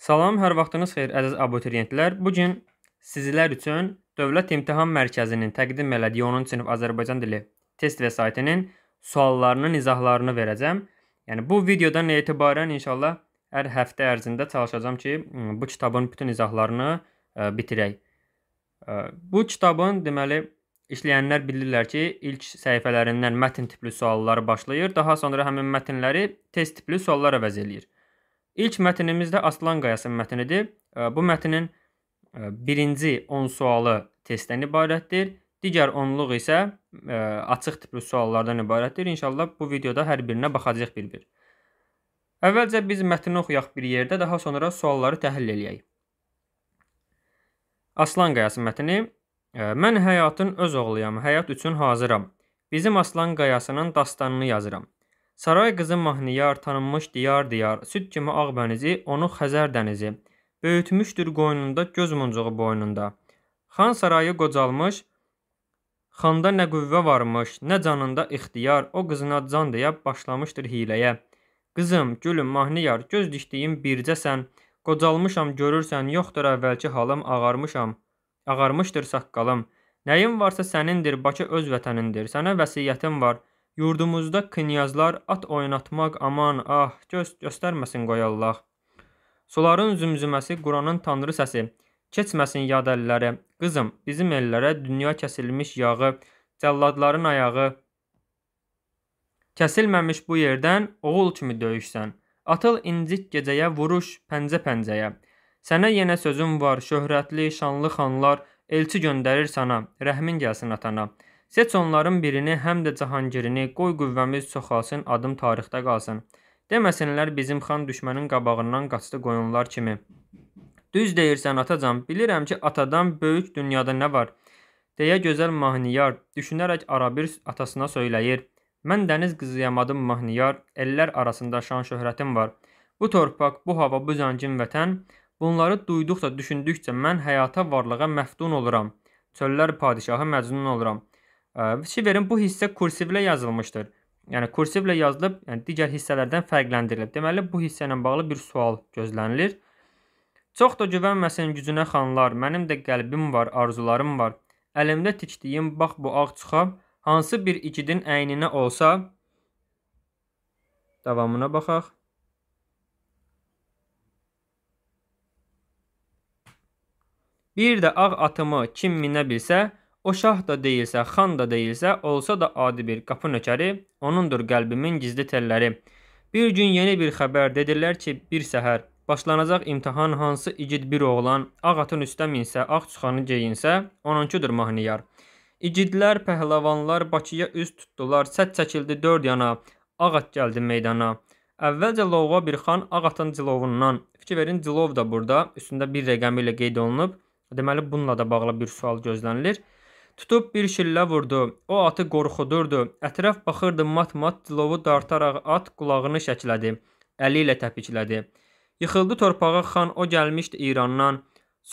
Salam, hər vaxtınız xeyir əziz abituriyentlər. Bu gün sizlər üçün Dövlət İmtahan Mərkəzinin təqdim elədiyi 10-cu sinif Azərbaycan dili test vəsaitinin suallarının izahlarını verəcəm. Yəni bu videodan etibarən inşallah hər həftə ərzində çalışacağam ki, bu kitabın bütün izahlarını ə, bitirək. Ə, bu kitabın deməli işləyənlər bilirlər ki, ilk səhifələrindən mətn tipli suallar başlayır, daha sonra həmin mətnləri test tipli suallar əvəz eləyir. İlk mətnimiz də Aslan Qayası mətnidir. Bu mətnin birinci 10 sualı testdən ibarətdir. Digər 10-luq isə ə, açıq tipli suallardan ibarətdir. İnşallah bu videoda hər birinə baxacağıq bir-bir. Əvvəlcə biz mətni oxuyaq bir yerdə, daha sonra sualları təhlil eləyək. Aslan Qayası mətni Mən həyatın öz oğluyam, həyat üçün hazıram. Bizim Aslan Qayasının dastanını yazıram. Saray qızı mahniyar tanınmış diyar-diyar, süd kimi ağ bənizi, onu Xəzər dənizi. Böyütmüşdür qoynunda, göz muncuğu boynunda. Xan sarayı qocalmış, xanda nə qüvvə varmış, nə canında ixtiyar, o qızına can deyə başlamışdır hiləyə. Qızım, gülüm, mahniyar, göz dikdiyim bircəsən, qocalmışam görürsən, yoxdur əvvəlki halım, ağarmışam, ağarmışdır saqqalım. Nəyin varsa sənindir, Bakı öz vətənindir, sənə vəsiyyətim var.'' Yurdumuzda knyazlar at oynatmaq aman ah göz göstərməsin qoyallaq. Suların zümzüməsi Quranın tanrı səsi. Keçməsin yad əllərə. Qızım, bizim ellərə dünya kəsilmiş yağı, cəlladların ayağı. Kəsilməmiş bu yerdən oğul kimi döyüşsən. Atıl incik gecəyə vuruş pəncə-pəncəyə. Sənə yenə sözüm var, şöhrətli, şanlı xanlar, elçi göndərir sana, rəhmin gəlsin atana.'' Seç onların birini, həm də Cahangirini, qoy qüvvəmiz çoxalsın, adım tarixdə qalsın. Deməsinlər bizim xan düşmənin qabağından qaçdı qoyunlar kimi. Düz deyirsən atacan, bilirəm ki, atadan böyük dünyada nə var? Deyə gözəl mahniyar, düşünərək arabir atasına söyləyir. Mən dəniz qızıyam adım mahniyar, ellər arasında şan şöhrətim var. Bu torpaq, bu hava, bu zəngin vətən, bunları duyduqca, düşündükcə mən həyata varlığa məftun oluram. Çöllər padişahı məcnun oluram. Şiverin bu hissə kursivlə yazılmışdır. Yəni kursivlə yazılıb, yəni digər hissələrdən fərqləndirilib. Deməli bu hissə ilə bağlı bir sual gözlənilir. Çox da güvənməsin gücünə xanlar, mənim də qəlbim var, arzularım var. Əlimdə tikdiyim bax bu ağ çuxa hansı bir igidin əyninə olsa Davamına baxaq. Bir də ağ atımı kim minə bilsə, O şah da deyilsə, xan da deyilsə, olsa da adi bir qapı nökəri, onundur qəlbimin gizli telləri. Bir gün yeni bir xəbər dedilər ki, bir səhər başlanacaq imtahan hansı igid bir oğlan ağ atın üstə minsə, ağ çuxanı geyinsə, onunkudur mahniyar. İgidlər, pəhləvanlar Bakıya üz tutdular, səs çəkildi dörd yana, ağ at gəldi meydana. Əvvəlcə Lovğa bir xan ağ atın cilovundan, fikir verin cilov da burada, üstündə bir rəqəmi ilə qeyd olunub, deməli bununla da bağlı bir sual gözlənilir. Tutub bir şillə vurdu. O atı qorxudurdu. Ətraf baxırdı mat-mat cilovu dartaraq at qulağını şəklədi. Əli ilə təpiklədi. Yıxıldı torpağa xan o gəlmişdi İrandan.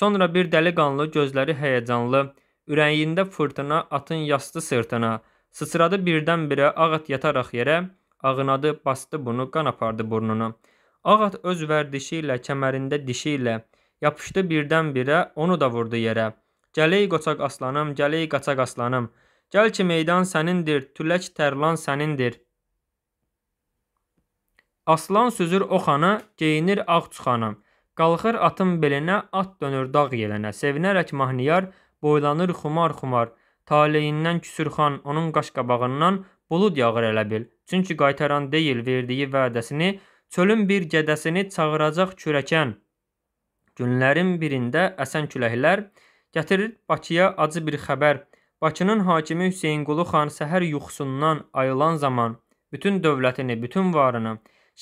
Sonra bir dəliqanlı gözləri həyəcanlı, ürəyində fırtına atın yastı sırtına. Sıçradı birdən-birə ağ at yataraq yerə, ağınadı, bastı bunu, qan apardı burnunu. Ağ at öz vərdişi ilə, kəmərində dişi ilə yapışdı birdən-birə, onu da vurdu yerə. Gəley qoçaq aslanım, gəley qaçaq aslanım. Gəl ki meydan sənindir, tülək tərlan sənindir. Aslan süzür oxanı, geyinir ağ çuxanı. Qalxır atın belinə, at dönür dağ yelinə. Sevinərək mahniyar boylanır xumar-xumar. Taleyindən küsürxan, onun qaş qabağından bulud yağır elə bil. Çünki qaytaran deyil verdiyi vədəsini, çölün bir gədəsini çağıracaq kürəkən. Günlərin birində əsən küləklər Gətirir Bakıya acı bir xəbər. Bakının hakimi Hüseynqulu xan səhər yuxusundan ayılan zaman bütün dövlətini, bütün varını,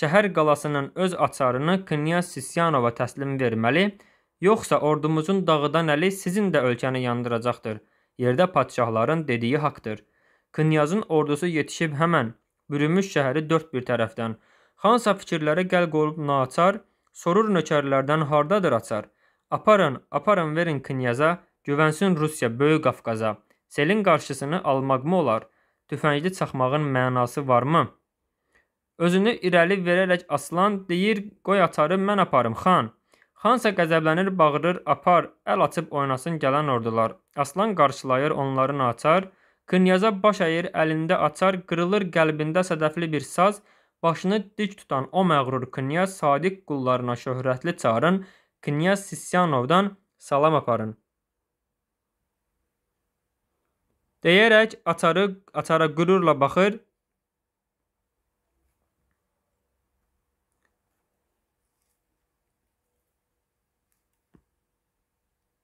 şəhər qalasının öz açarını Knyaz Sisyanova təslim verməli, yoxsa ordumuzun dağıdan əli sizin də ölkəni yandıracaqdır. Yerdə padşahların dediyi haqqdır. Knyazın ordusu yetişib həmən bürümüş şəhəri dörd bir tərəfdən. Xansa fikirlərə gəl qolub naçar, sorur nökərlərdən hardadır açar? Aparın, aparın verin knyaza, güvənsin Rusiya Böyük Qafqaza. Selin qarşısını almaqmı olar? Tüfəngli çaxmağın mənası varmı? Özünü irəli verərək aslan deyir, qoy atarı mən aparım xan. Xansa qəzəblənir, bağırır, apar, əl açıb oynasın gələn ordular. Aslan qarşılayır, onları açar. Qınyaza baş əyir, əlində açar, qırılır qəlbində sədəfli bir saz. Başını dik tutan o məğrur qınyaz sadiq qullarına şöhrətli çarın Knyaz Sisyanovdan salam aparın. Deyərək atarı atara qürurla baxır.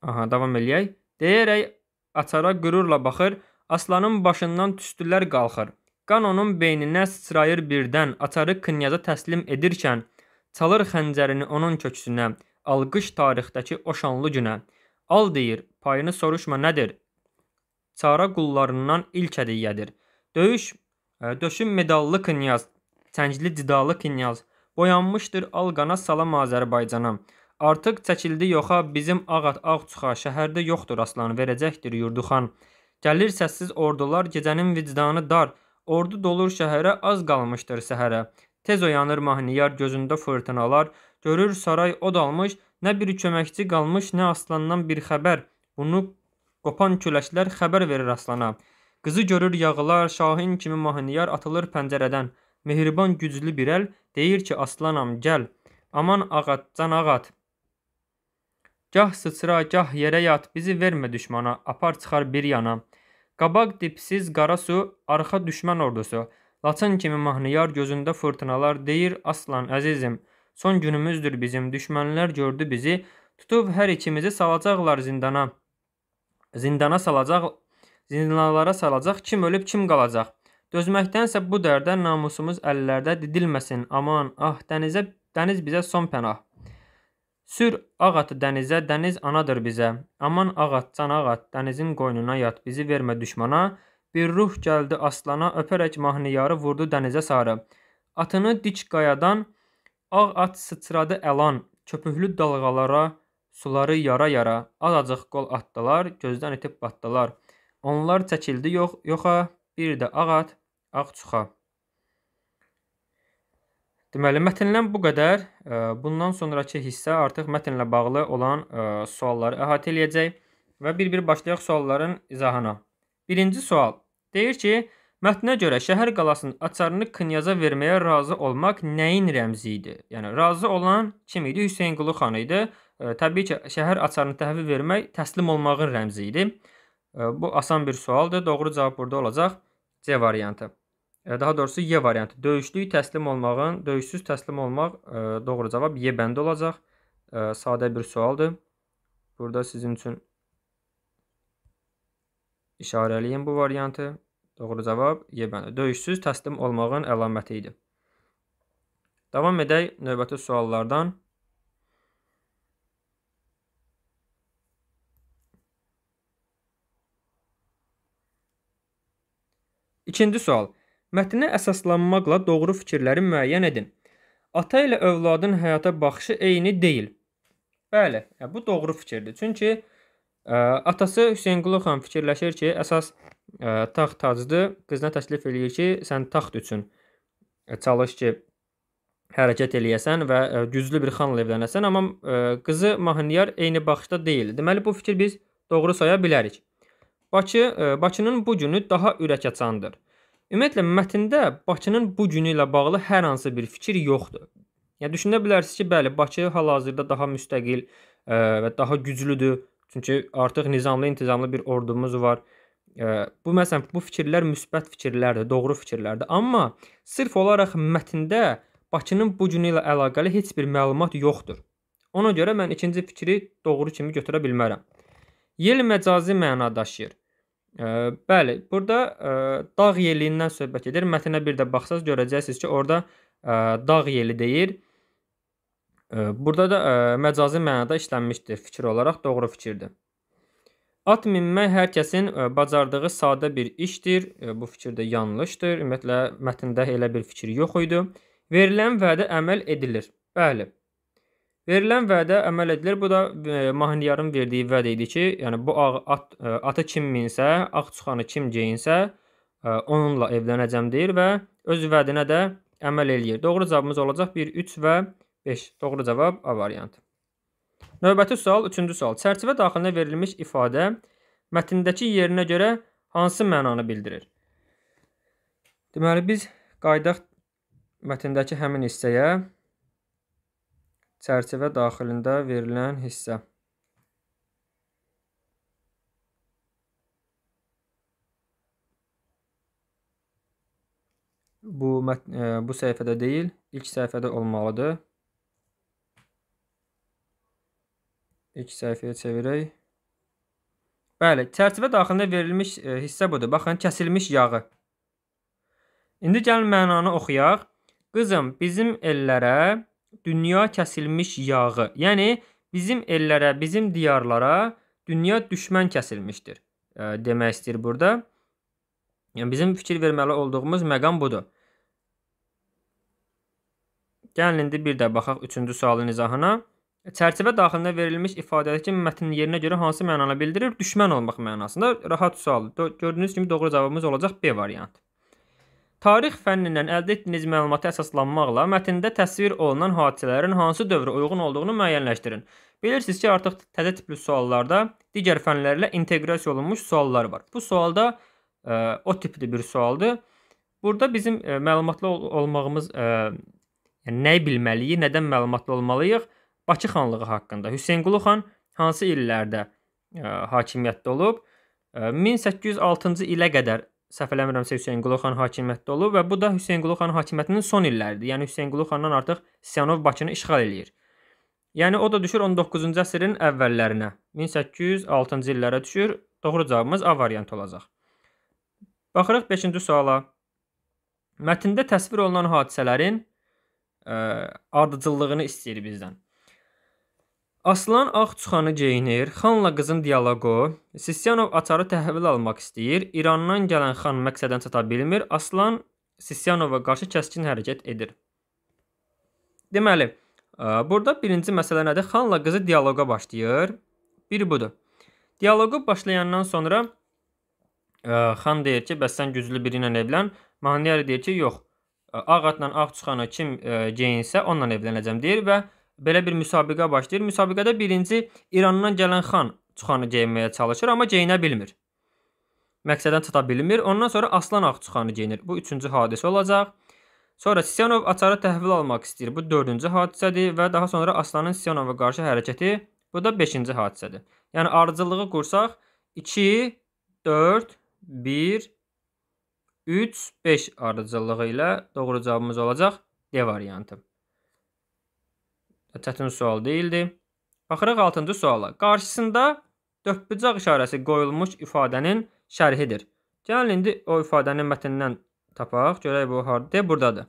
Aha, davam eləyək. Deyərək atara qürurla baxır. Aslanın başından tüstülər qalxır. Qan onun beyninə sıçrayır birdən. Atarı Knyaza təslim edirkən çalır xəncərini onun köksünə alqış tarixdəki o şanlı günə. Al deyir, payını soruşma nədir? Çara qullarından ilk hədiyyədir. Döyüş, e, döşün medallı knyaz, çəngli cidalı knyaz, boyanmışdır al qana salam Azərbaycana. Artıq çəkildi yoxa bizim ağat ağ çuxa şəhərdə yoxdur aslan verəcəkdir yurduxan. Gəlir səssiz ordular gecənin vicdanı dar. Ordu dolur şəhərə az qalmışdır səhərə. Tez oyanır mahniyar gözündə fırtınalar. Görür saray od almış, nə bir köməkçi qalmış, nə aslandan bir xəbər. Bunu qopan küləklər xəbər verir aslana. Qızı görür yağılar, şahin kimi mahniyar atılır pəncərədən. Mehriban güclü bir əl deyir ki, aslanam gəl. Aman ağat, can ağat. Gah sıçra, gah yerə yat, bizi vermə düşmana, apar çıxar bir yana. Qabaq dipsiz qara su, arxa düşmən ordusu. Laçın kimi mahniyar gözündə fırtınalar deyir, aslan əzizim.'' Son günümüzdür bizim, düşmənlər gördü bizi, tutub hər ikimizi salacaqlar zindana. Zindana salacaq, zindanlara salacaq, kim ölüb, kim qalacaq. Dözməkdənsə bu dərdə namusumuz əllərdə didilməsin. Aman, ah, dənizə, dəniz bizə son pənah. Sür ağ atı dənizə, dəniz anadır bizə. Aman ağ at, can ağ at, dənizin qoynuna yat, bizi vermə düşmana. Bir ruh gəldi aslana, öpərək mahniyarı vurdu dənizə sarı. Atını dik qayadan, Ağ at sıçradı əlan, köpüklü dalğalara, suları yara-yara, azacıq qol atdılar, gözdən itib batdılar. Onlar çəkildi yox, yoxa, bir də ağ at, ağ çuxa. Deməli, mətndən bu qədər. Bundan sonrakı hissə artıq mətnlə bağlı olan sualları əhatə eləyəcək və bir-bir başlayaq sualların izahına. Birinci sual deyir ki, Mətnə görə şəhər qalasının açarını knyaza verməyə razı olmaq nəyin rəmzi idi? Yəni razı olan kim idi? Hüseynqulu xan idi. E, təbii ki, şəhər açarını təhvil vermək təslim olmağın rəmzi idi. E, bu asan bir sualdır. Doğru cavab burada olacaq C variantı. E, daha doğrusu Y variantı. Döyüşlük təslim olmağın, döyüşsüz təslim olmaq e, doğru cavab Y bəndi olacaq. E, sadə bir sualdır. Burada sizin üçün işarəliyim bu variantı. Doğru cavab Yebəni. Döyüşsüz təslim olmağın əlaməti idi. Davam edək növbəti suallardan. İkinci sual. Mətnə əsaslanmaqla doğru fikirləri müəyyən edin. Ata ilə övladın həyata baxışı eyni deyil. Bəli, bu doğru fikirdir. Çünki Atası Hüseynqulu xan fikirləşir ki, əsas taxt tacdır. Qızına təklif eləyir ki, sən taxt üçün çalış ki, hərəkət eləyəsən və güclü bir xanla evlənəsən, amma qızı Mahniyar eyni baxışda deyil. Deməli bu fikir biz doğru saya bilərik. Bakı Bakının bu günü daha ürəkəçandır. Ümumiyyətlə mətndə Bakının bu günü ilə bağlı hər hansı bir fikir yoxdur. Yəni düşünə bilərsiniz ki, bəli, Bakı hal-hazırda daha müstəqil ə, və daha güclüdür Çünki artıq nizamlı, intizamlı bir ordumuz var. Bu məsələn bu fikirlər müsbət fikirlərdir, doğru fikirlərdir. Amma sırf olaraq mətndə Bakının bu günü ilə əlaqəli heç bir məlumat yoxdur. Ona görə mən ikinci fikri doğru kimi götürə bilmərəm. Yel məcazi məna daşıyır. E, bəli, burada e, dağ yeliyindən söhbət edir. Mətnə bir də baxsaz görəcəksiniz ki, orada e, dağ yeli deyir. E, Burada da e, məcazi mənada işlənmişdir fikir olaraq doğru fikirdir. At minmək hər kəsin e, bacardığı sadə bir işdir. E, bu fikir də yanlışdır. Ümumiyyətlə mətndə elə bir fikir yox idi. Verilən vədə əməl edilir. Bəli. Verilən vədə əməl edilir. Bu da mahniyarın verdiyi vəd idi ki, yəni bu at, atı kim minsə, ağ çuxanı kim geyinsə, onunla evlənəcəm deyir və öz vədinə də əməl eləyir. Doğru cavabımız olacaq 1, 3 və 4. 5. Doğru cavab A variantı. Növbəti sual 3-cü sual. Çərçivə daxilinə verilmiş ifadə mətndəki yerinə görə hansı mənanı bildirir? Deməli biz qaydaq mətndəki həmin hissəyə çərçivə daxilində verilən hissə. Bu e, bu səhifədə deyil, ilk səhifədə olmalıdır. İlk səhifəyə çevirək. Bəli, çərçivə daxilində verilmiş e, hissə budur. Baxın, kəsilmiş yağı. İndi gəlin mənanı oxuyaq. Qızım, bizim ellərə dünya kəsilmiş yağı. Yəni bizim ellərə, bizim diyarlara dünya düşmən kəsilmişdir. E, demək istəyir burada. Yəni bizim fikir verməli olduğumuz məqam budur. Gəlin indi bir də baxaq 3-cü sualın izahına. Çərçivə daxilində verilmiş ifadədəki mətnin yerinə görə hansı mənanı bildirir? Düşmən olmaq mənasında. Rahat sual. Gördüyünüz kimi doğru cavabımız olacaq B variantı. Tarix fənnindən əldə etdiyiniz məlumata əsaslanmaqla mətndə təsvir olunan hadisələrin hansı dövrə uyğun olduğunu müəyyənləşdirin. Bilirsiniz ki, artıq təzə tipli suallarda digər fənlərlə inteqrasiya olunmuş suallar var. Bu sualda ə, e, o tipli bir sualdır. Burada bizim ə, e, məlumatlı ol olmağımız ə, e, yəni nəyi bilməliyik, nədən məlumatlı olmalıyıq? Bakı xanlığı haqqında. Hüseynqulu xan hansı illərdə ə, e, hakimiyyətdə olub? 1806-cı e, ilə qədər səhv eləmirəmsə Hüseynqulu xan hakimiyyətdə olub və bu da Hüseynqulu xan hakimiyyətinin son illəridir. Yəni Hüseynqulu xandan artıq Siyanov Bakını işğal eləyir. Yəni o da düşür 19-cu əsrin əvvəllərinə. 1806-cı illərə düşür. Doğru cavabımız A variantı olacaq. Baxırıq 5-ci suala. Mətndə təsvir olunan hadisələrin ə, e, ardıcıllığını istəyir bizdən. Aslan ağ çuxanı geyinir, xanla qızın dialoqu, Sisyanov açarı təhvil almaq istəyir, İrandan gələn xan məqsədən çata bilmir, Aslan Sisyanova qarşı kəskin hərəkət edir. Deməli, e, burada birinci məsələ nədir? Xanla qızı dialoqa başlayır, bir budur. Dialoqu başlayandan sonra ə, e, xan deyir ki, bəs sən güclü biri ilə evlən. Mahniyari deyir ki, yox. E, ağ atla ağ çıxana kim ə, geyinsə, onunla evlənəcəm deyir və ə, belə bir müsabiqə başlayır. Müsabiqədə birinci İrandan gələn xan çuxanı geyinməyə çalışır, amma geyinə bilmir. Məqsədən çata bilmir. Ondan sonra Aslan ağ çuxanı geyinir. Bu üçüncü hadisə olacaq. Sonra Sisyanov açara təhvil almaq istəyir. Bu dördüncü hadisədir və daha sonra Aslanın Sisyanova qarşı hərəkəti bu da beşinci hadisədir. Yəni arıcılığı qursaq 2, 4, 1, 3, 5 arıcılığı ilə doğru cavabımız olacaq D variantı. Çətin sual deyildi. Baxırıq 6-cı suala. Qarşısında dördbucaq işarəsi qoyulmuş ifadənin şərhidir. Gəlin indi o ifadənin mətnindən tapaq. Görək bu hardadır? Burdadır.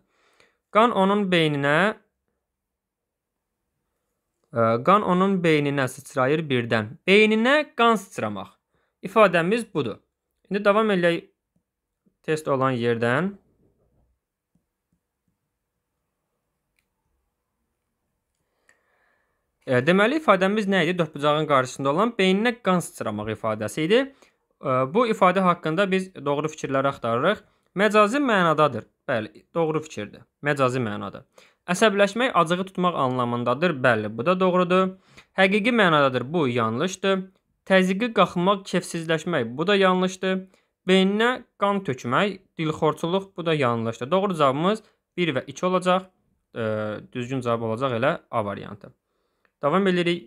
Qan onun beyninə e, qan onun beyninə sıçrayır birdən. Beyninə qan sıçramaq. İfadəmiz budur. İndi davam eləyək test olan yerdən. Deməli ifadəmiz nə idi? Dördbucağın qarşısında olan beyninə qan sıçramaq ifadəsi idi. Bu ifadə haqqında biz doğru fikirləri axtarırıq. Məcazi mənadadır. Bəli, doğru fikirdir. Məcazi mənada. Əsəbləşmək acığı tutmaq anlamındadır. Bəli, bu da doğrudur. Həqiqi mənadadır. Bu yanlışdır. Təzyiqi qalxmaq, kefsizləşmək. Bu da yanlışdır. Beyninə qan tökmək, dilxorçuluq. Bu da yanlışdır. Doğru cavabımız 1 və 2 olacaq. Düzgün cavab olacaq elə A variantı. Davam edirik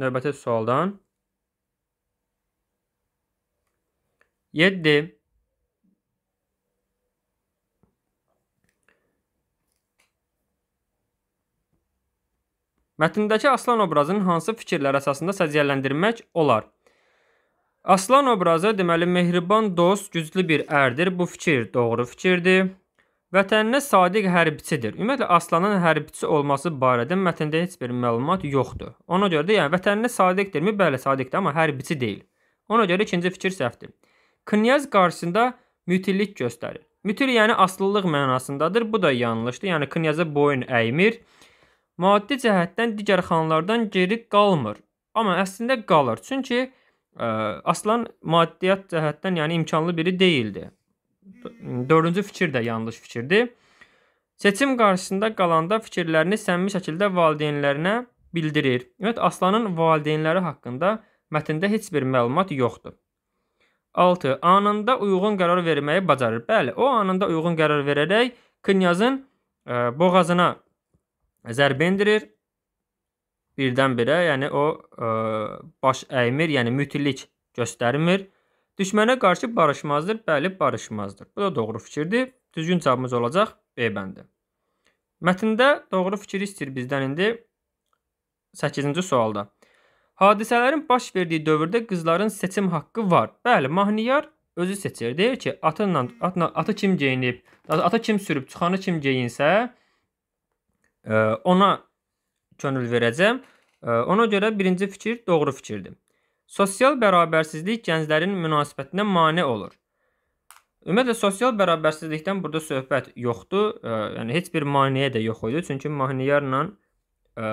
növbəti sualdan. 7 Mətndəki aslan obrazının hansı fikirlər əsasında səciyyələndirmək olar? Aslan obrazı deməli mehriban dost, güclü bir ərdir. Bu fikir doğru fikirdir. Vətəninə sadiq hərbçidir. Ümumiyyətlə Aslanın hərbçi olması barədə mətndə heç bir məlumat yoxdur. Ona görə də yəni vətəninə sadiqdirmi? Bəli, sadiqdir, amma hərbiçi deyil. Ona görə ikinci fikir səhvdir. Knyaz qarşısında mütillik göstərir. Mütil yəni aslılıq mənasındadır. Bu da yanlışdır. Yəni knyaza boyun əymir. Maddi cəhətdən digər xanlardan geri qalmır. Amma əslində qalır. Çünki ə, e, Aslan maddiyyat cəhətdən yəni imkanlı biri deyildi. Dördüncü fikir də yanlış fikirdir. Seçim qarşısında qalanda fikirlərini səmimi şəkildə valideynlərinə bildirir. Ümumiyyət Aslanın valideynləri haqqında mətndə heç bir məlumat yoxdur. 6. Anında uyğun qərar verməyi bacarır. Bəli, o anında uyğun qərar verərək Knyazın ə, e, boğazına zərbə endirir. Birdən-birə, yəni o ə, e, baş əymir, yəni mütilik göstərmir Düşmənə qarşı barışmazdır. Bəli, barışmazdır. Bu da doğru fikirdir. Düzgün cavabımız olacaq B bəndi. Mətndə doğru fikir istəyir bizdən indi 8-ci sualda. Hadisələrin baş verdiyi dövrdə qızların seçim haqqı var. Bəli, mahniyar özü seçir. Deyir ki, atınla, atla, atı kim geyinib, atı kim sürüb, çıxanı kim geyinsə, e, ona könül verəcəm. E, ona görə birinci fikir doğru fikirdir. Sosial bərabərsizlik gənclərin münasibətinə mane olur. Ümumiyyətlə sosial bərabərsizlikdən burada söhbət yoxdur. E, yəni heç bir maneə də yox idi, çünki Mahniyarla e,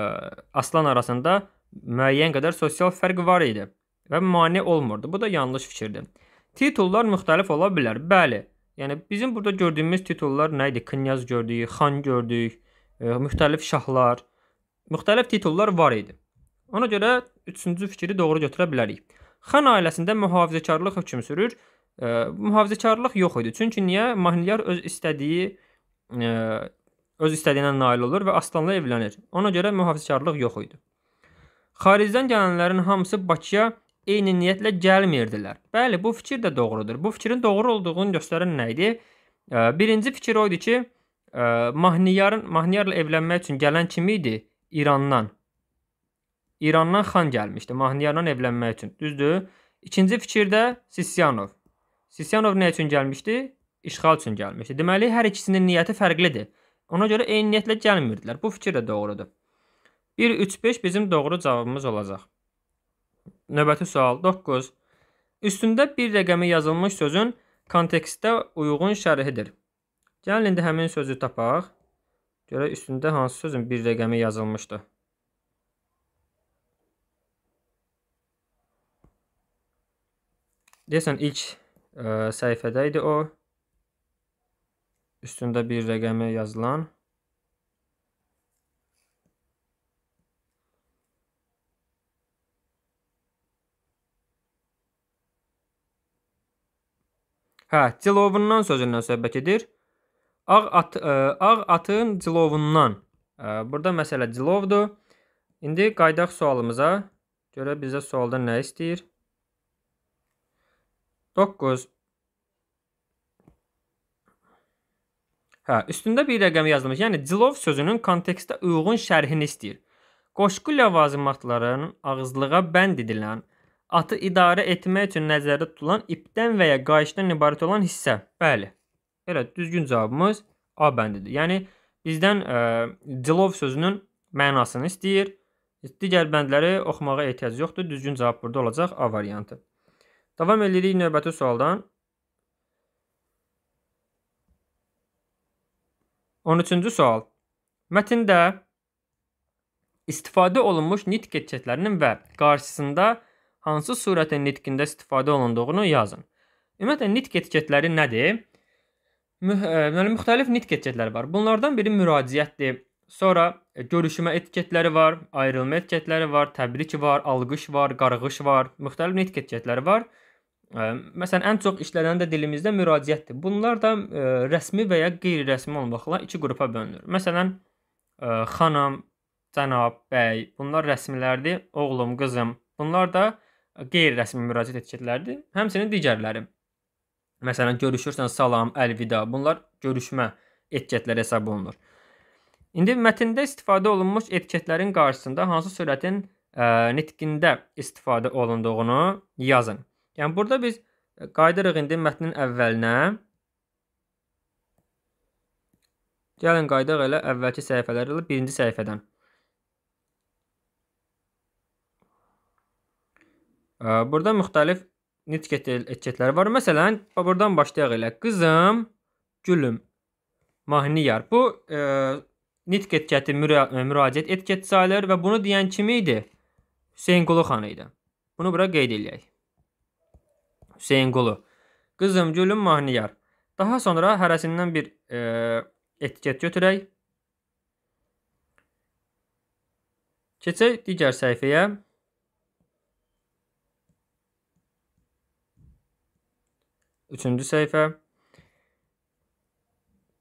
Aslan arasında müəyyən qədər sosial fərq var idi və mane olmurdu. Bu da yanlış fikirdir. Titullar müxtəlif ola bilər. Bəli. Yəni bizim burada gördüyümüz titullar nə idi? Knyaz gördük, xan gördük, e, müxtəlif şahlar, müxtəlif titullar var idi. Ona görə üçüncü fikri doğru götürə bilərik. Xan ailəsində mühafizəkarlıq hökm sürür. E, mühafizəkarlıq yox idi. Çünki niyə? Mahniyar öz istədiyi e, öz istədiyinə nail olur və Aslanla evlənir. Ona görə mühafizəkarlıq yox idi. Xaricdən gələnlərin hamısı Bakıya eyni niyyətlə gəlmirdilər. Bəli, bu fikir də doğrudur. Bu fikrin doğru olduğunu göstərən nə idi? E, birinci fikir o idi ki, e, Mahniyarın Mahniyarla evlənmək üçün gələn kim idi? İrandan. İrandan xan gəlmişdi Mahniyarla evlənmək üçün. Düzdür? İkinci fikirdə Sisyanov. Sisyanov nə üçün gəlmişdi? İşğal üçün gəlmişdi. Deməli, hər ikisinin niyyəti fərqlidir. Ona görə eyni niyyətlə gəlmirdilər. Bu fikir də doğrudur. 1 3 5 bizim doğru cavabımız olacaq. Növbəti sual 9. Üstündə bir rəqəmi yazılmış sözün kontekstdə uyğun şərhidir. Gəlin indi həmin sözü tapaq. Görək üstündə hansı sözün bir rəqəmi yazılmışdı. Deyəsən ilk ə, e, səhifədə idi o. Üstündə bir rəqəmi yazılan. Hə, cilovundan sözündən söhbət edir. Ağ at ə, e, ağ atın cilovundan. Ə, e, burada məsələ cilovdur. İndi qayıdaq sualımıza. Görə bizə sualda nə istəyir? 9 Hə, üstündə bir rəqəm yazılmış. Yəni cilov sözünün kontekstə uyğun şərhini istəyir. Qoşqu ləvazimatlarının ağızlığa bənd edilən, atı idarə etmək üçün nəzərdə tutulan ipdən və ya qayışdan ibarət olan hissə. Bəli. Elə düzgün cavabımız A bəndidir. Yəni bizdən ə, e, cilov sözünün mənasını istəyir. Digər bəndləri oxumağa ehtiyac yoxdur. Düzgün cavab burada olacaq A variantı. Davam edirik növbəti sualdan. 13-cü sual. Mətndə istifadə olunmuş nitq keçidlərinin və qarşısında hansı surətin nitqində istifadə olunduğunu yazın. Ümumiyyətlə nitq etiketləri nədir? Deməli müxtəlif nitq etiketləri var. Bunlardan biri müraciətdir. Sonra e, görüşmə etiketləri var, ayrılma etiketləri var, təbrik var, alqış var, qarğış var, müxtəlif nitq etiketləri var. Məsələn, ən çox işlənən də dilimizdə müraciətdir. Bunlar da ə, rəsmi və ya qeyri-rəsmi olmaqla iki qrupa bölünür. Məsələn, ə, xanım, cənab, bəy, bunlar rəsmilərdir. Oğlum, qızım, bunlar da qeyri-rəsmi müraciət etiketləridir. Həmçinin digərləri. Məsələn, görüşürsən, salam, əlvida. Bunlar görüşmə etiketləri hesab olunur. İndi mətndə istifadə olunmuş etiketlərin qarşısında hansı sürətin ə, nitqində istifadə olunduğunu yazın. Yəni burada biz e, qayıdırıq indi mətnin əvvəlinə. Gəlin qayıdaq elə əvvəlki səhifələr ilə birinci səhifədən. E, burada müxtəlif nitq etiketləri var. Məsələn, buradan başlayaq elə. Qızım, gülüm, mahniyar. Bu e, nitq etiketi müra e, müraciət etiketi sayılır və bunu deyən kim idi? Hüseynqulu xan idi. Bunu bura qeyd eləyək. Hüseynqulu. Qızım Gülüm Mahniyar. Daha sonra hərəsindən bir e, etiket götürək. Keçək digər səhifəyə. Üçüncü səhifə.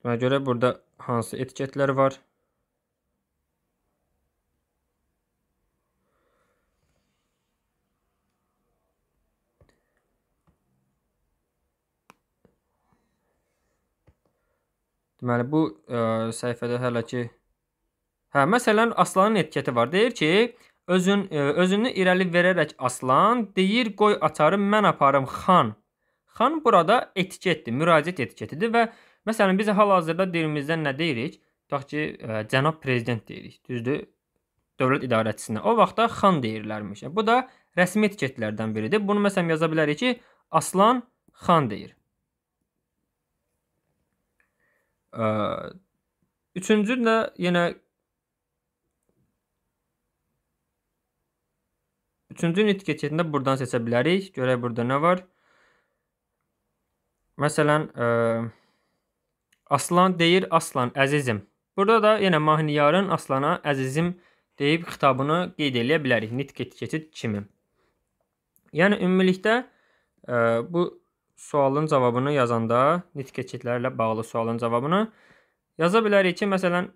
Buna görə burada hansı etiketlər var? Deməli bu ə, e, səhifədə hələ ki Hə, məsələn Aslanın etiketi var. Deyir ki, özün ə, e, özünü irəli verərək Aslan deyir, qoy açarı mən aparım xan. Xan burada etiketdir, müraciət etiketidir və məsələn biz hal-hazırda dilimizdə nə deyirik? Tutaq ki, ə, e, cənab prezident deyirik. Düzdür? Dövlət idarəçisinə. O vaxtda xan deyirlərmiş. Bu da rəsmi etiketlərdən biridir. Bunu məsələn yaza bilərik ki, Aslan xan deyir. Üçüncü də yenə Üçüncü nit keçidində buradan seçə bilərik. Görək burada nə var. Məsələn, ə, e, Aslan deyir Aslan əzizim. Burada da yenə mahniyarın Aslana əzizim deyib xitabını qeyd eləyə bilərik nit keçid kimi. Yəni ümumilikdə ə, e, bu sualın cavabını yazanda nitq keçidlərlə bağlı sualın cavabını yaza bilərik ki, məsələn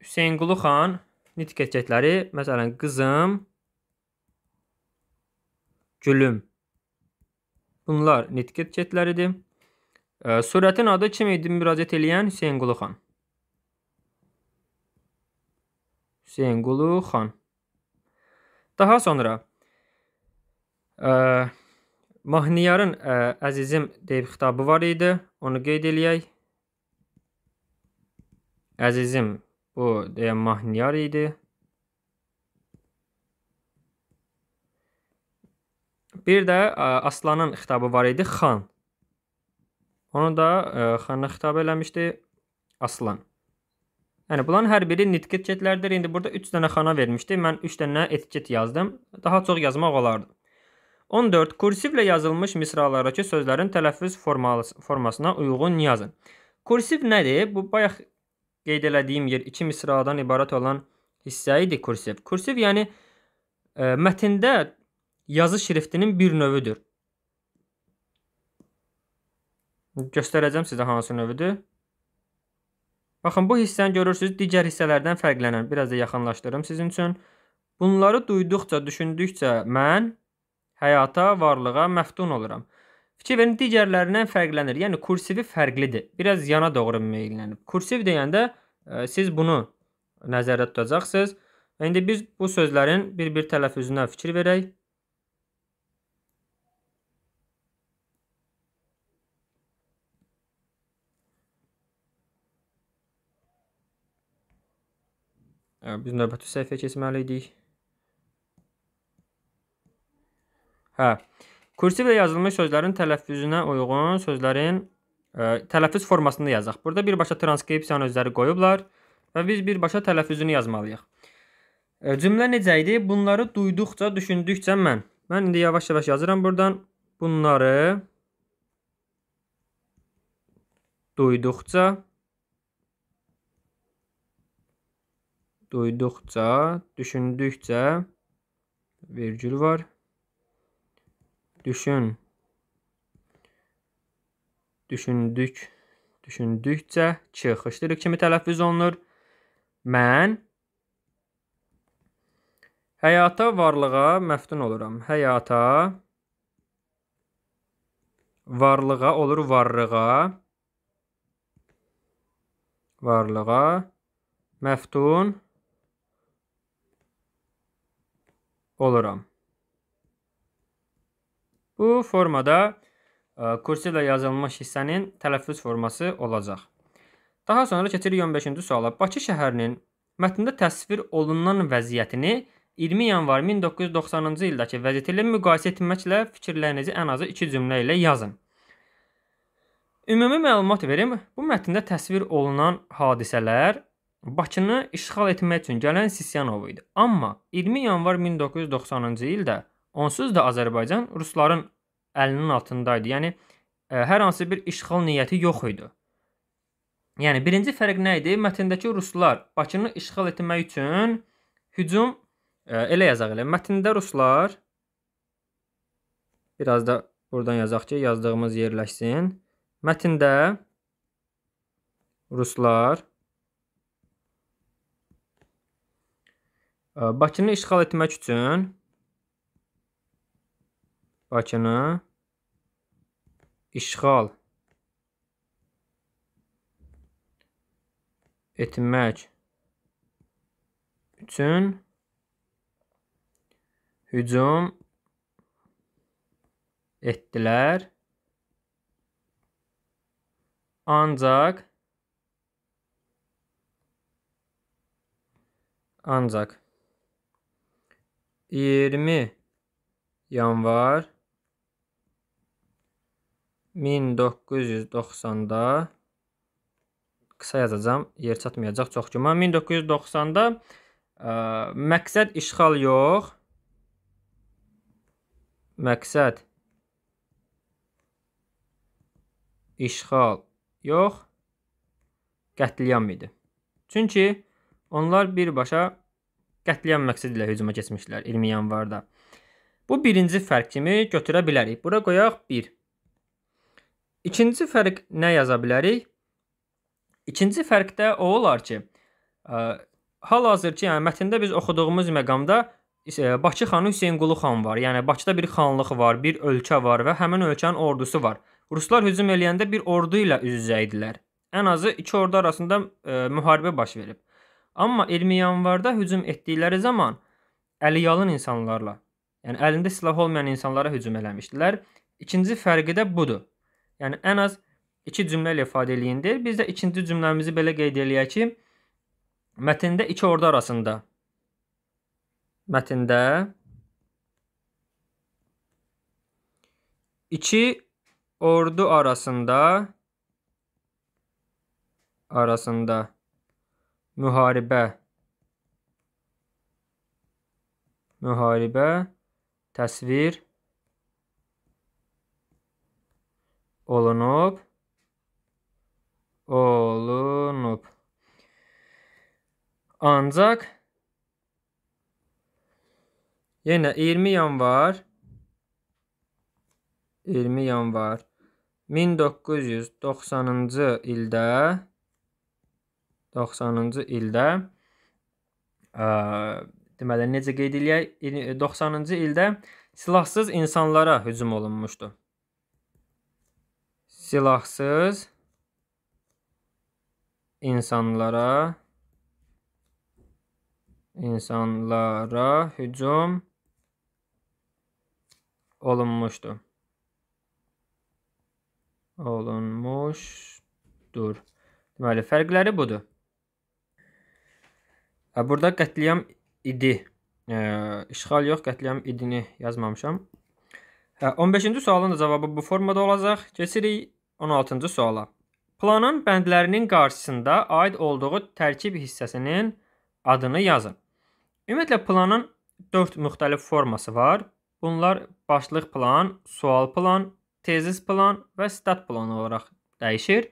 Hüseynqulu xan nitq keçidləri məsələn qızım gülüm bunlar nitq keçidləridir. E, surətin adı kim idi müraciət eləyən Hüseynqulu xan. Hüseynqulu xan. Daha sonra e, Mahniyarın ə, əzizim deyib xitabı var idi. Onu qeyd eləyək. Əzizim bu deyən Mahniyar idi. Bir də ə, Aslanın xitabı var idi Xan. Onu da ə, Xana xitab eləmişdi Aslan. Yəni bunların hər biri nitq etiketlərdir. İndi burada 3 dənə xana vermişdi. Mən 3 dənə etiket yazdım. Daha çox yazmaq olardı. 14. Kursivlə yazılmış misralardakı sözlərin tələffüz formasına uyğun yazın. Kursiv nədir? Bu bayaq qeyd elədiyim yer iki misradan ibarət olan hissə idi kursiv. Kursiv yəni ə, e, mətndə yazı şriftinin bir növüdür. Göstərəcəm sizə hansı növüdür. Baxın, bu hissəni görürsünüz, digər hissələrdən fərqlənən. Biraz da yaxınlaşdırım sizin üçün. Bunları duyduqca, düşündükcə mən həyata, varlığa məftun oluram. Fikir verin, digərlərindən fərqlənir. Yəni kursivi fərqlidir. Biraz yana doğru meyllənib. Kursiv deyəndə ə, e, siz bunu nəzərdə tutacaqsınız. İndi biz bu sözlərin bir-bir tələffüzünə fikir verək. Biz növbəti səhifəyə keçməli idik. Hə. Kursivlə yazılmış sözlərin tələffüzünə uyğun sözlərin ə, e, tələffüz formasında yazaq. Burada birbaşa transkripsiyanı özləri qoyublar və biz birbaşa tələffüzünü yazmalıyıq. Ə, e, cümlə necə idi? Bunları duyduqca, düşündükcə mən. Mən indi yavaş-yavaş yazıram burdan. Bunları duyduqca duyduqca, düşündükcə virgül var düşün. Düşündük. Düşündükcə ç xışdırı kimi tələffüz olunur. Mən həyata varlığa məftun oluram. Həyata varlığa olur varlığa. Varlığa məftun oluram. Bu formada e, kursivlə yazılmış hissənin tələffüz forması olacaq. Daha sonra keçirik 15-ci suala. Bakı şəhərinin mətndə təsvir olunan vəziyyətini 20 yanvar 1990-cı ildəki vəziyyəti ilə müqayisə etməklə fikirlərinizi ən azı 2 cümlə ilə yazın. Ümumi məlumat verim. Bu mətndə təsvir olunan hadisələr Bakını işğal etmək üçün gələn Sisyanov idi. Amma 20 yanvar 1990-cı ildə Onsuz da Azərbaycan rusların əlinin altındaydı. Yəni ə, e, hər hansı bir işğal niyyəti yox idi. Yəni birinci fərq nə idi? Mətndəki ruslar Bakını işğal etmək üçün hücum ə, e, elə yazaq elə. Mətndə ruslar biraz da buradan yazaq ki, yazdığımız yerləşsin. Mətndə ruslar e, Bakını işğal etmək üçün Bakını işğal etmək üçün hücum etdilər. Ancaq ancaq 20 yanvar 1990-da qısa yazacağam, yer çatmayacaq çox güman. 1990-da məqsəd işğal yox. Məqsəd işğal yox, qətliam idi. Çünki onlar birbaşa qətliam məqsədi ilə hücuma keçmişdilər 20 yanvarda. Bu birinci fərq kimi götürə bilərik. Bura qoyaq 1. İkinci fərq nə yaza bilərik? İkinci fərq də o olar ki, hal-hazır ki, yəni mətndə biz oxuduğumuz məqamda e, Bakı xanı Hüseynqulu xan var. Yəni Bakıda bir xanlıq var, bir ölkə var və həmin ölkənin ordusu var. Ruslar hücum eləyəndə bir ordu ilə üz-üzə idilər. Ən azı iki ordu arasında e, müharibə baş verib. Amma 20 yanvarda hücum etdikləri zaman əliyalın insanlarla, yəni əlində silah olmayan insanlara hücum eləmişdilər. İkinci fərqi də budur. Yəni ən az 2 cümlə ilə ifadə eləyindir. Biz də ikinci cümləmizi belə qeyd eləyək ki, mətndə iki ordu arasında mətndə 2 ordu arasında arasında müharibə müharibə təsvir olunub, olunub. Ancaq yenə 20 yanvar 20 yanvar 1990-cı ildə 90-cı ildə ə, deməli necə qeyd eləyək 90-cı ildə silahsız insanlara hücum olunmuşdu silahsız insanlara insanlara hücum olunmuşdu. Olunmuşdur. Deməli, fərqləri budur. E, burada qətliyam idi. E, işğal yox, qətliyam idini yazmamışam. Hə, e, 15-ci sualın da cavabı bu formada olacaq. Keçirik 16-cı suala. Planın bəndlərinin qarşısında aid olduğu tərkib hissəsinin adını yazın. Ümumiyyətlə planın 4 müxtəlif forması var. Bunlar başlıq plan, sual plan, tezis plan və stat planı olaraq dəyişir.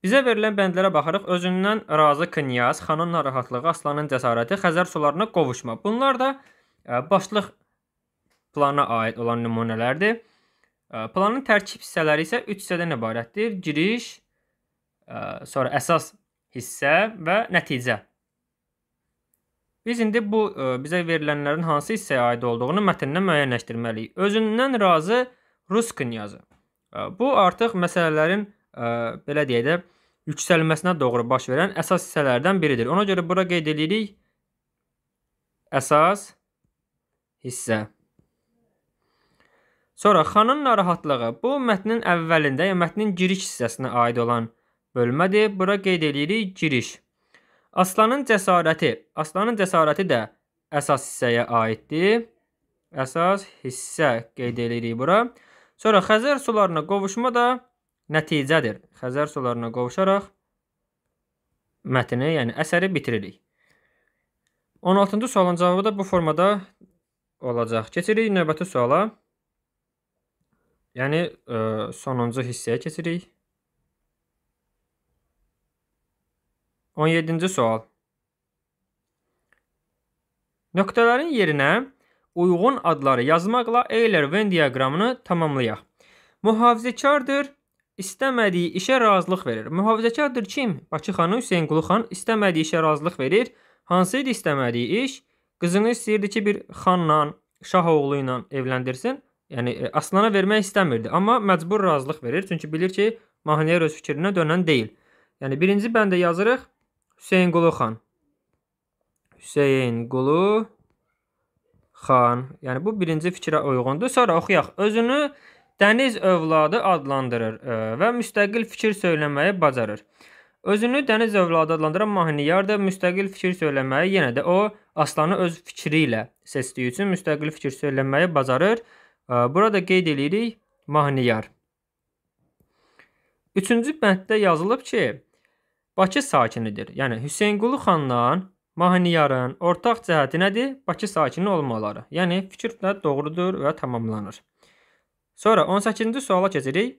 Bizə verilən bəndlərə baxaraq özündən razı Knyaz, xanın narahatlığı, aslanın cəsarəti, Xəzər sularına qovuşma. Bunlar da e, başlıq plana aid olan nümunələrdir. Planın tərkib hissələri isə 3 hissədən ibarətdir. Giriş, sonra əsas hissə və nəticə. Biz indi bu bizə verilənlərin hansı hissəyə aid olduğunu mətndən müəyyənləşdirməliyik. Özündən razı Rus knyazı. Bu artıq məsələlərin belə deyək də yüksəlməsinə doğru baş verən əsas hissələrdən biridir. Ona görə bura qeyd edirik əsas hissə. Sonra xanın narahatlığı bu mətnin əvvəlində, yəni mətnin giriş hissəsinə aid olan bölmədir. Bura qeyd edirik giriş. Aslanın cəsarəti. Aslanın cəsarəti də əsas hissəyə aiddir. Əsas hissə qeyd edirik bura. Sonra Xəzər sularına qovuşma da nəticədir. Xəzər sularına qovuşaraq mətni, yəni əsəri bitiririk. 16-cı sualın cavabı da bu formada olacaq. Keçirik növbəti suala. Yəni ə, e, sonuncu hissəyə keçirik. 17-ci sual. Nöqtələrin yerinə uyğun adları yazmaqla Euler-Venn diaqramını tamamlayaq. Mühafizəkardır, istəmədiyi işə razılıq verir. Mühafizəkardır kim? Bakı xanı Hüseynqulu xan istəmədiyi işə razılıq verir. Hansı idi istəmədiyi iş? Qızını istəyirdi ki, bir xanla, şah oğlu ilə evləndirsin yəni e, Aslana vermək istəmirdi, amma məcbur razılıq verir, çünki bilir ki, mahniyar öz fikrinə dönən deyil. Yəni birinci bəndə yazırıq Hüseyn Qulu xan. Hüseyn Qulu xan. Yəni bu birinci fikrə uyğundur. Sonra oxuyaq. Özünü dəniz övladı adlandırır e, və müstəqil fikir söyləməyi bacarır. Özünü dəniz övladı adlandıran mahniyar da müstəqil fikir söyləməyi yenə də o aslanı öz fikri ilə seçdiyi üçün müstəqil fikir söyləməyi bacarır. Burada qeyd edirik mahniyar. Üçüncü bənddə yazılıb ki, Bakı sakinidir. Yəni Hüseynqulu xanla Mahniyarın ortaq cəhəti nədir? Bakı sakini olmaları. Yəni fikir də doğrudur və tamamlanır. Sonra 18-ci suala keçirik.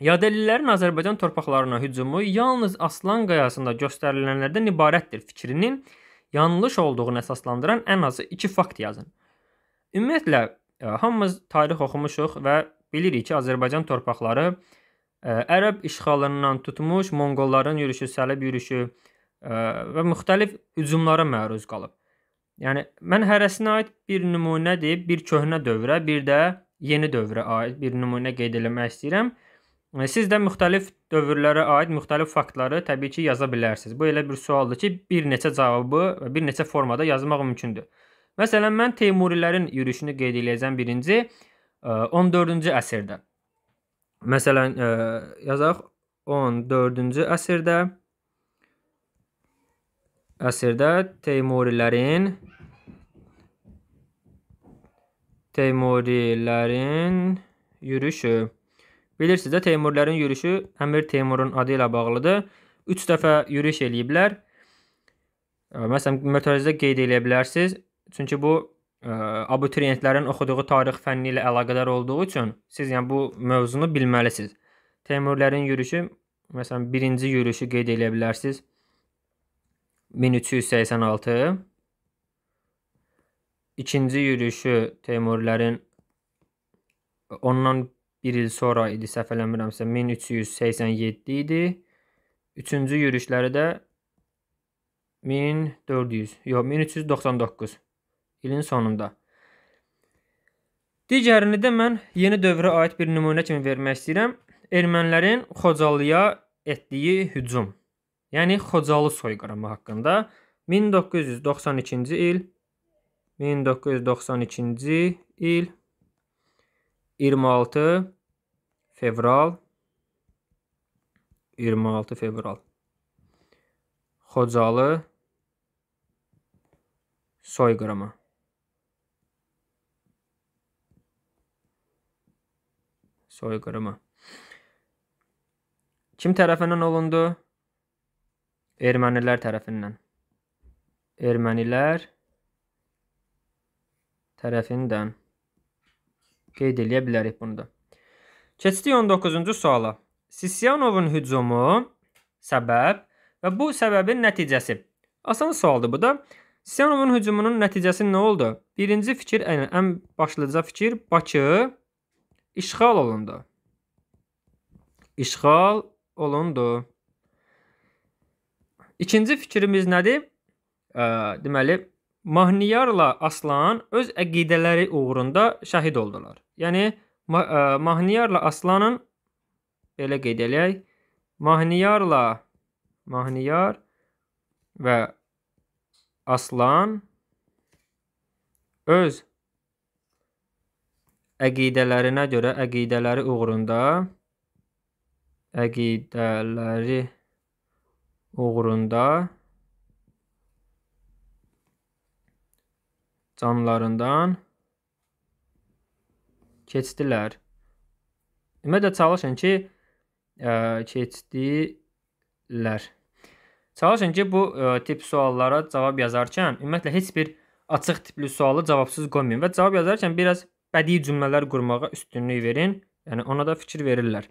Yadellilərin Azərbaycan torpaqlarına hücumu yalnız Aslan qayasında göstərilənlərdən ibarətdir fikrinin yanlış olduğunu əsaslandıran ən azı 2 fakt yazın. Ümumiyyətlə E, hamımız tarix oxumuşuq və bilirik ki, Azərbaycan torpaqları e, ərəb işğalından tutmuş monqolların yürüşü, sələb yürüşü e, və müxtəlif hücumlara məruz qalıb. Yəni mən hərəsinə aid bir nümunədir, bir köhnə dövrə, bir də yeni dövrə aid bir nümunə qeyd eləmək istəyirəm. Siz də müxtəlif dövrlərə aid müxtəlif faktları təbii ki, yaza bilərsiniz. Bu elə bir sualdır ki, bir neçə cavabı bir neçə formada yazmaq mümkündür. Məsələn, mən Teymurilərin yürüşünü qeyd eləyəcəm 1-ci 14-cü e, əsrdə. Məsələn, e, yazaq 14-cü əsrdə əsrdə Teymurilərin Teymurilərin yürüşü Bilirsiniz də Teymurlərin yürüşü Əmir Teymurun adı ilə bağlıdır. 3 dəfə yürüş eləyiblər. E, məsələn, mətərizdə qeyd eləyə bilərsiniz. Çünki bu ə, e, abituriyentlərin oxuduğu tarix fənni ilə əlaqədar olduğu üçün siz yəni bu mövzunu bilməlisiniz. Teymurlərin yürüşü, məsələn, birinci yürüşü qeyd edə bilərsiniz. 1386 İkinci yürüşü Teymurlərin ondan 1 il sonra idi, səhv eləmirəmsə 1387 idi. Üçüncü yürüşləri də 1400, yox 1399 ilin sonunda. Digərini də mən yeni dövrə aid bir nümunə kimi vermək istəyirəm. Ermənilərin Xocalıya etdiyi hücum. Yəni Xocalı soyqırımı haqqında 1992-ci il 1992-ci il 26 fevral 26 fevral Xocalı soyqırımı soyqırımı. Kim tərəfindən olundu? Ermənilər tərəfindən. Ermənilər tərəfindən. Qeyd eləyə bilərik bunu da. Keçdik 19-cu suala. Sisyanovun hücumu səbəb və bu səbəbin nəticəsi. Asan sualdır bu da. Sisyanovun hücumunun nəticəsi nə oldu? Birinci fikir, ən başlıca fikir Bakı İşğal olundu. İşğal olundu. İkinci fikrimiz nədir? E, deməli, Mahniyarla Aslan öz əqidələri uğrunda şəhid oldular. Yəni, ma e, Mahniyarla Aslanın, belə qeyd eləyək, Mahniyarla Mahniyar və Aslan öz əqidələrinə görə əqidələri uğrunda əqidələri uğrunda canlarından keçdilər. Ümumiyyətlə çalışın ki, ə, keçdilər. Çalışın ki, bu ə, tip suallara cavab yazarkən ümumiyyətlə heç bir açıq tipli sualı cavabsız qoymayın və cavab yazarkən biraz bədii cümlələr qurmağa üstünlük verin. Yəni ona da fikir verirlər.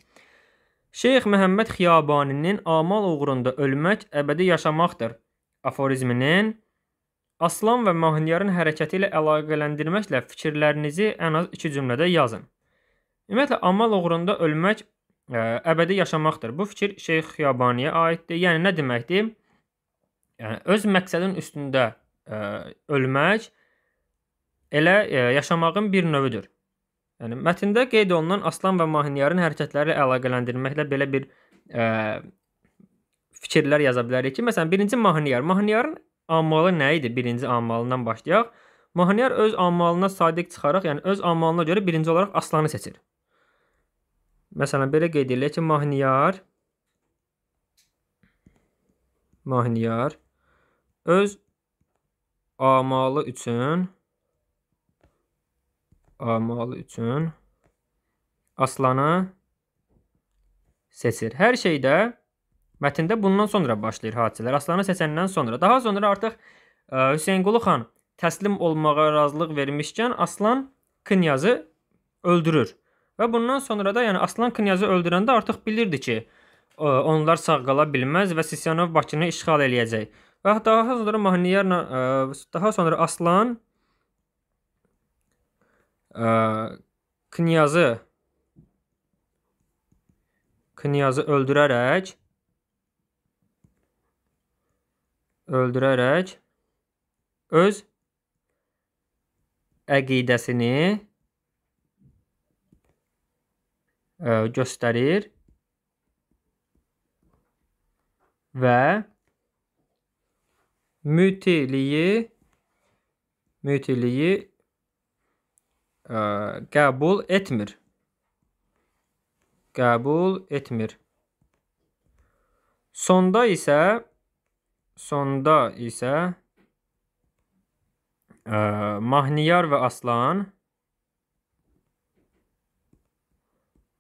Şeyx Məhəmməd Xiyabaninin amal uğrunda ölmək əbədi yaşamaqdır aforizminin Aslan və Mahniyarın hərəkəti ilə əlaqələndirməklə fikirlərinizi ən az 2 cümlədə yazın. Ümumiyyətlə amal uğrunda ölmək ə, e, əbədi yaşamaqdır. Bu fikir Şeyx Xiyabaniyə aiddir. Yəni nə deməkdir? Yəni öz məqsədin üstündə ə, e, ölmək elə e, yaşamağın bir növüdür. Yəni mətndə qeyd olunan Aslan və Mahinyarın hərəkətləri əlaqələndirməklə belə bir e, fikirlər yaza bilərik ki, məsələn, birinci Mahinyar, Mahinyarın ammalı nə idi? Birinci ammalından başlayaq. Mahinyar öz ammalına sadiq çıxaraq, yəni öz ammalına görə birinci olaraq Aslanı seçir. Məsələn, belə qeyd edilir ki, Mahinyar Mahinyar öz amalı üçün mal üçün aslanı seçir. Hər şeydə mətndə bundan sonra başlayır hadisələr. Aslanı seçəndən sonra. Daha sonra artıq ə, e, Hüseynqulu xan təslim olmağa razılıq vermişkən Aslan knyazı öldürür. Və bundan sonra da, yəni Aslan knyazı öldürəndə artıq bilirdi ki, ə, e, onlar sağ qala bilməz və Sisyanov Bakını işğal eləyəcək. Və daha sonra Mahniyarla e, daha sonra Aslan knyazı knyazı öldürərək öldürərək öz əqidəsini ə, göstərir və mütiliyi mütiliyi ə, qəbul etmir. Qəbul etmir. Sonda isə sonda isə ə, mahniyar və aslan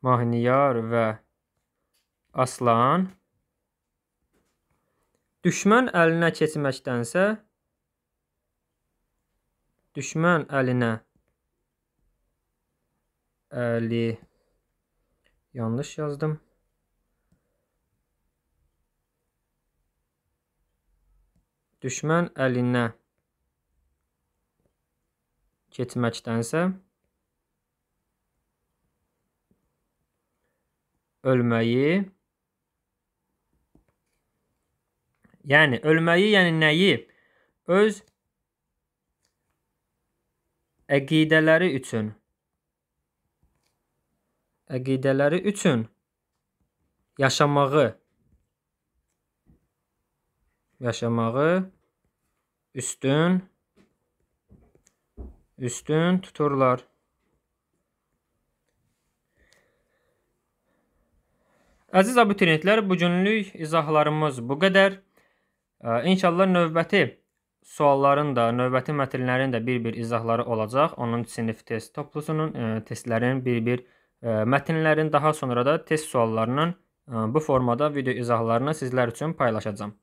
mahniyar və aslan düşmən əlinə keçməkdənsə düşmən əlinə 50 yanlış yazdım. Düşmən əlinə getməkdənsə ölməyi yəni ölməyi, yəni nəyi öz əqidələri üçün əqidələri üçün yaşamağı yaşamağı üstün üstün tuturlar. Əziz abituriyentlər, bu günlük izahlarımız bu qədər. İnşallah növbəti sualların da, növbəti mətnlərin də bir-bir izahları olacaq. Onun sinif test toplusunun, testlərin bir-bir Mətnlərin daha sonra da test suallarının bu formada video izahlarını sizlər üçün paylaşacam.